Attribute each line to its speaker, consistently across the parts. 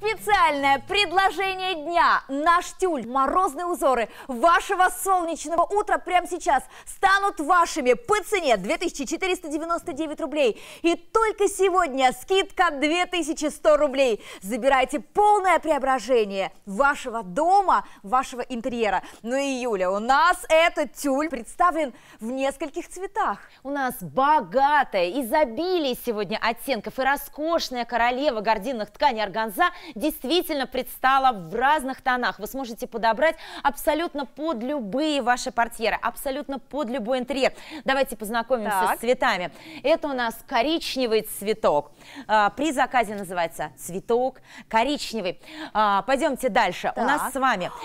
Speaker 1: Специальное предложение дня. Наш тюль, морозные узоры вашего солнечного утра прямо сейчас станут вашими по цене 2499 рублей. И только сегодня скидка 2100 рублей. Забирайте полное преображение вашего дома, вашего интерьера. Ну и, Юля, у нас этот тюль представлен в нескольких цветах. У нас
Speaker 2: богатое изобилие сегодня оттенков и роскошная королева гординных тканей органза – действительно предстала в разных тонах. Вы сможете подобрать абсолютно под любые ваши портьеры, абсолютно под любой интерьер. Давайте познакомимся так. с цветами. Это у нас коричневый цветок. А, при заказе называется цветок коричневый. А, пойдемте дальше. Так. У нас с вами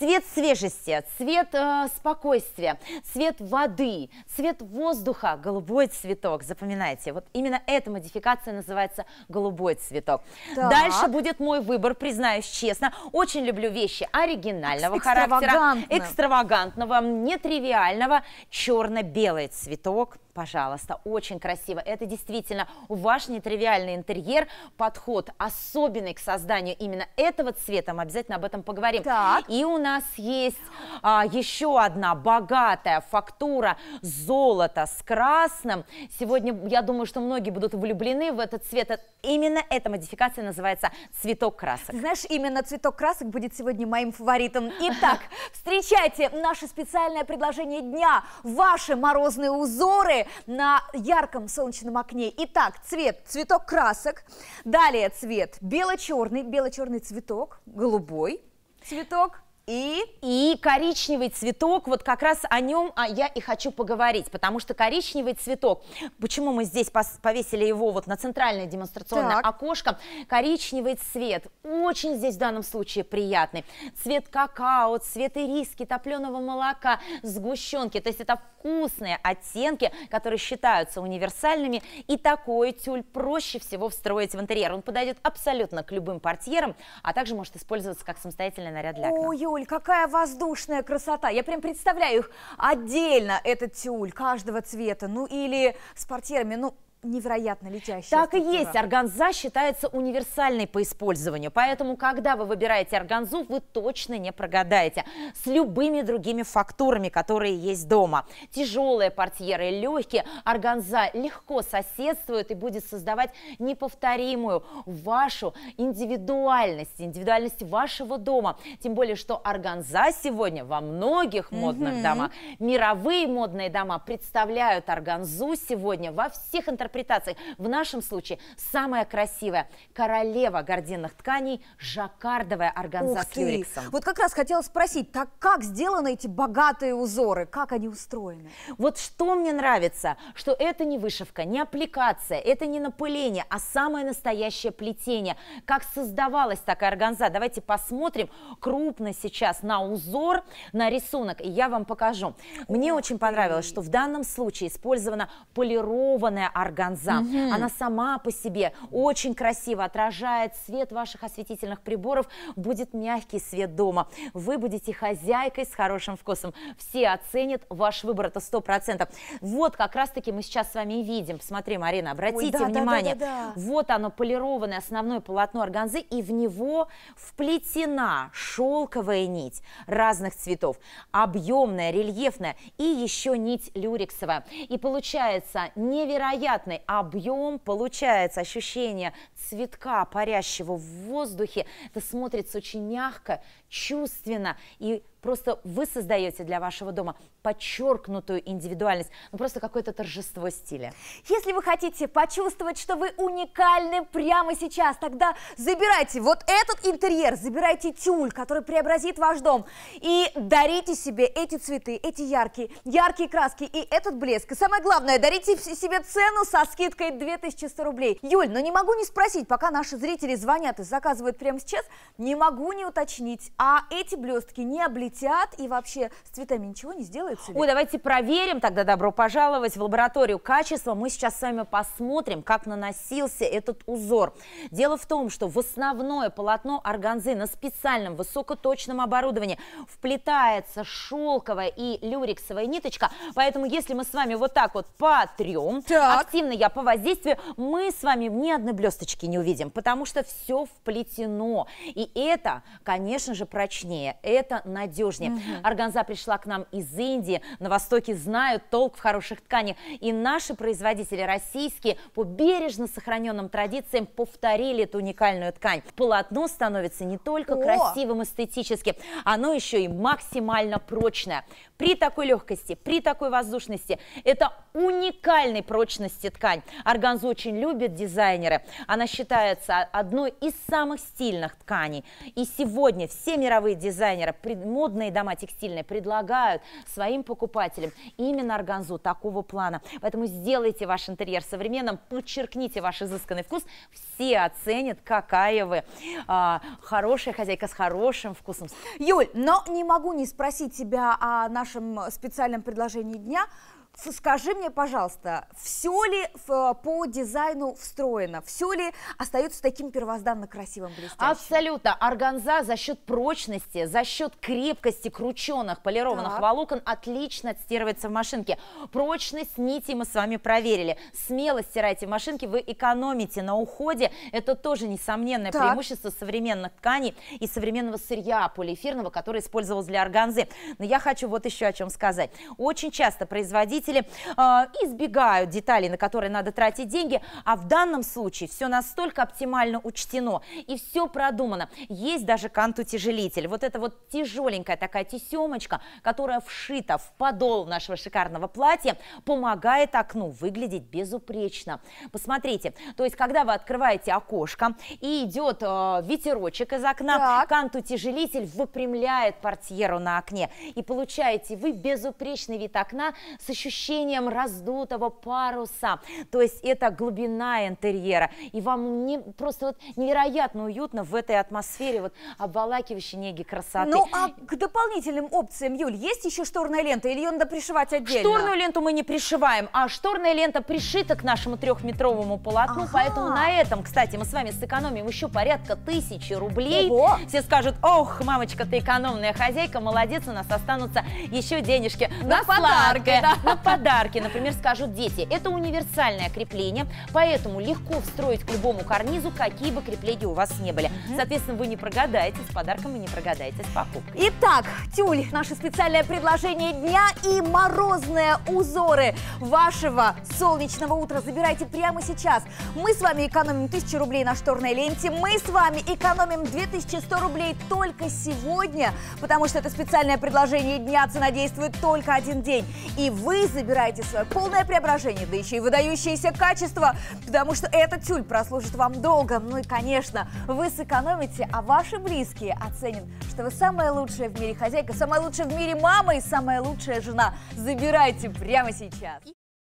Speaker 2: Цвет свежести, цвет э, спокойствия, цвет воды, цвет воздуха, голубой цветок, запоминайте. Вот именно эта модификация называется голубой цветок. Так. Дальше будет мой выбор, признаюсь честно. Очень люблю вещи оригинального характера, экстравагантного, нетривиального, черно-белый цветок. Пожалуйста, очень красиво. Это действительно ваш нетривиальный интерьер, подход особенный к созданию именно этого цвета. Мы обязательно об этом поговорим. Так. И у нас есть а, еще одна богатая фактура золота с красным. Сегодня, я думаю, что многие будут влюблены в этот цвет. Э, именно эта модификация называется
Speaker 1: цветок красок. Знаешь, именно цветок красок будет сегодня моим фаворитом. Итак, встречайте наше специальное предложение дня. Ваши морозные узоры на ярком солнечном окне. Итак, цвет, цветок красок. Далее цвет бело-черный, бело-черный цветок, голубой цветок. И? И
Speaker 2: коричневый цветок, вот как раз о нем а я и хочу поговорить, потому что коричневый цветок, почему мы здесь повесили его вот на центральное демонстрационное так. окошко, коричневый цвет, очень здесь в данном случае приятный, цвет какао, цвет ириски, топленого молока, сгущенки, то есть это вкусные оттенки, которые считаются универсальными, и такой тюль проще всего встроить в интерьер, он подойдет абсолютно к любым портьерам, а также может использоваться как самостоятельный наряд для окна.
Speaker 1: Ой, тюль, какая воздушная красота. Я прям представляю их отдельно, этот тюль, каждого цвета. Ну или с портьерами, ну невероятно летящие. Так структура. и есть. Органза считается универсальной
Speaker 2: по использованию. Поэтому, когда вы выбираете органзу, вы точно не прогадаете. С любыми другими фактурами, которые есть дома. Тяжелые портьеры, легкие. Органза легко соседствует и будет создавать неповторимую вашу индивидуальность, индивидуальность вашего дома. Тем более, что органза сегодня во многих модных mm-hmm. домах, мировые модные дома представляют органзу сегодня во всех интерпретациях интерпретаций. В нашем случае самая красивая королева гординных тканей жаккардовая органза Ух с люрексом. Вот как раз хотела спросить, так как сделаны эти богатые узоры, как они устроены? Вот что мне нравится, что это не вышивка, не аппликация, это не напыление, а самое настоящее плетение. Как создавалась такая органза? Давайте посмотрим крупно сейчас на узор, на рисунок, и я вам покажу. Мне Ух очень понравилось, что в данном случае использована полированная органза органзам. Угу. Она сама по себе очень красиво отражает свет ваших осветительных приборов, будет мягкий свет дома. Вы будете хозяйкой с хорошим вкусом. Все оценят ваш выбор, это 100%. Вот как раз-таки мы сейчас с вами и видим. Посмотри, Марина, обратите Ой, да, внимание. Да, да, да, да. Вот оно, полированное основное полотно органзы, и в него вплетена шелковая нить разных цветов, объемная, рельефная и еще нить люрексовая. И получается невероятно невероятный объем, получается ощущение цветка, парящего в воздухе. Это смотрится очень мягко, чувственно, и просто вы создаете для вашего дома подчеркнутую индивидуальность, ну просто какое-то торжество стиля.
Speaker 1: Если вы хотите почувствовать, что вы уникальны прямо сейчас, тогда забирайте вот этот интерьер, забирайте тюль, который преобразит ваш дом, и дарите себе эти цветы, эти яркие, яркие краски и этот блеск. И самое главное, дарите себе цену со скидкой 2100 рублей. Юль, но ну не могу не спросить, пока наши зрители звонят и заказывают прямо сейчас, не могу не уточнить, а эти блестки не облетят и вообще с цветами ничего не сделается? Ли? Ой,
Speaker 2: давайте проверим тогда, добро пожаловать в лабораторию качества. Мы сейчас с вами посмотрим, как наносился этот узор. Дело в том, что в основное полотно органзы на специальном высокоточном оборудовании вплетается шелковая и люрексовая ниточка, поэтому если мы с вами вот так вот потрем, так. активно я по воздействию, мы с вами ни одной блесточки не увидим, потому что все вплетено. И это, конечно же, прочнее, это надежнее. Угу. Органза пришла к нам из Индии, на Востоке знают толк в хороших тканях, и наши производители российские по бережно сохраненным традициям повторили эту уникальную ткань. Полотно становится не только О! красивым эстетически, оно еще и максимально прочное. При такой легкости, при такой воздушности, это уникальной прочности ткань. Органзу очень любят дизайнеры. Она считается одной из самых стильных тканей. И сегодня все мировые дизайнеры, модные дома текстильные предлагают своим покупателям именно органзу такого плана. Поэтому сделайте ваш интерьер современным, подчеркните ваш изысканный вкус. Все оценят, какая
Speaker 1: вы а, хорошая хозяйка с хорошим вкусом. Юль, но не могу не спросить тебя о нашем специальном предложении дня – Скажи мне, пожалуйста, все ли э, по дизайну встроено, все ли остается таким первозданно красивым, блестящим? Абсолютно. Органза за счет прочности, за счет крепкости крученных
Speaker 2: полированных так. волокон отлично отстирывается в машинке. Прочность нити мы с вами проверили. Смело стирайте в машинке, вы экономите на уходе. Это тоже несомненное так. преимущество современных тканей и современного сырья полиэфирного, который использовалось для органзы. Но я хочу вот еще о чем сказать. Очень часто производители родители а, избегают деталей, на которые надо тратить деньги, а в данном случае все настолько оптимально учтено и все продумано. Есть даже кант-утяжелитель, вот это вот тяжеленькая такая тесемочка, которая вшита в подол нашего шикарного платья, помогает окну выглядеть безупречно. Посмотрите, то есть когда вы открываете окошко и идет а, ветерочек из окна, кант-утяжелитель выпрямляет портьеру на окне и получаете вы безупречный вид окна с ощущением ощущением раздутого паруса. То есть это глубина интерьера. И вам не, просто вот невероятно уютно в этой атмосфере вот обволакивающей неги красоты. Ну а
Speaker 1: к дополнительным опциям, Юль, есть еще шторная
Speaker 2: лента или ее надо пришивать отдельно? Шторную
Speaker 1: ленту мы не пришиваем, а шторная лента
Speaker 2: пришита к нашему трехметровому полотну, ага. поэтому на этом, кстати, мы с вами сэкономим еще порядка тысячи рублей. Ого. Все скажут, ох, мамочка, ты экономная хозяйка, молодец, у нас останутся еще денежки на, на подарки. подарки да. На подарки, например, скажут дети. Это универсальное крепление, поэтому легко встроить к любому карнизу, какие бы крепления у вас не были. Соответственно, вы не прогадаете с подарком и не прогадаете с покупкой. Итак, тюль, наше
Speaker 1: специальное предложение дня и морозные узоры вашего солнечного утра. Забирайте прямо сейчас. Мы с вами экономим 1000 рублей на шторной ленте. Мы с вами экономим 2100 рублей только сегодня, потому что это специальное предложение дня. Цена действует только один день. И вы забирайте свое полное преображение, да еще и выдающиеся качества, потому что этот тюль прослужит вам долго. Ну и, конечно, вы сэкономите, а ваши близкие оценят, что вы самая лучшая в мире хозяйка, самая лучшая в мире мама и самая лучшая жена. Забирайте прямо сейчас.